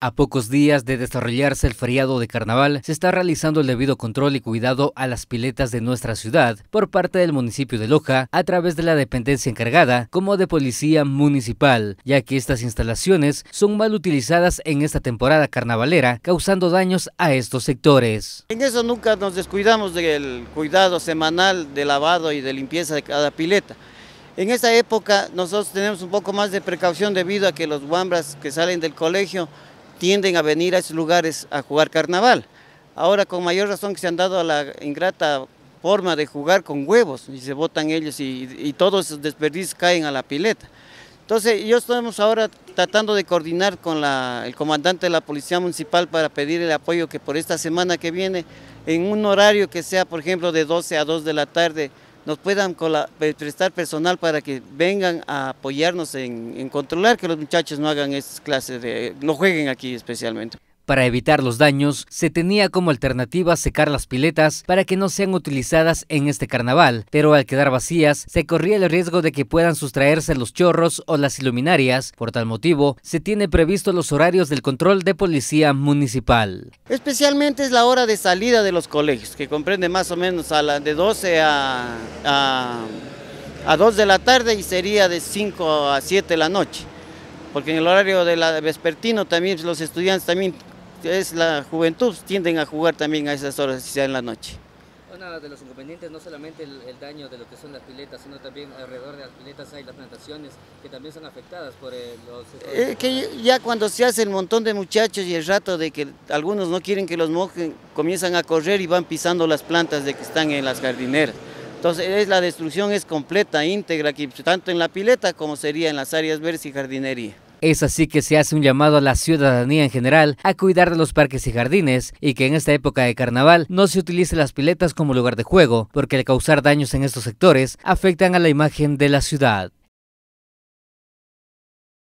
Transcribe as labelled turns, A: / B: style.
A: A pocos días de desarrollarse el feriado de carnaval, se está realizando el debido control y cuidado a las piletas de nuestra ciudad por parte del municipio de Loja a través de la dependencia encargada como de policía municipal, ya que estas instalaciones son mal utilizadas en esta temporada carnavalera, causando daños a estos sectores.
B: En eso nunca nos descuidamos del cuidado semanal de lavado y de limpieza de cada pileta. En esta época nosotros tenemos un poco más de precaución debido a que los guambras que salen del colegio tienden a venir a esos lugares a jugar carnaval. Ahora con mayor razón que se han dado a la ingrata forma de jugar con huevos y se botan ellos y, todos esos desperdicios caen a la pileta. Entonces, yo estamos ahora tratando de coordinar con el comandante de la Policía Municipal para pedir el apoyo que por esta semana que viene, en un horario que sea, por ejemplo, de 12 a 2 de la tarde, nos puedan prestar personal para que vengan a apoyarnos en, controlar que los muchachos no hagan esas clases de, no jueguen aquí especialmente.
A: Para evitar los daños, se tenía como alternativa secar las piletas para que no sean utilizadas en este carnaval, pero al quedar vacías, se corría el riesgo de que puedan sustraerse los chorros o las iluminarias. Por tal motivo, se tiene previsto los horarios del control de policía municipal.
B: Especialmente es la hora de salida de los colegios, que comprende más o menos a la de 12 a, 2 de la tarde y sería de 5 a 7 de la noche porque en el horario de la vespertino también los estudiantes también es la juventud, tienden a jugar también a esas horas, sea en la noche.
A: Una de los inconvenientes no solamente el, daño de lo que son las piletas, sino también alrededor de las piletas hay las plantaciones que también son afectadas por eh, los... Eh, que
B: ya cuando se hace el montón de muchachos y el rato de que algunos no quieren que los mojen, comienzan a correr y van pisando las plantas de que están en las jardineras. Entonces la destrucción es completa, íntegra, aquí, tanto en la pileta como sería en las áreas verdes y jardinería.
A: Es así que se hace un llamado a la ciudadanía en general a cuidar de los parques y jardines y que en esta época de carnaval no se utilicen las piletas como lugar de juego, porque al causar daños en estos sectores afectan a la imagen de la ciudad.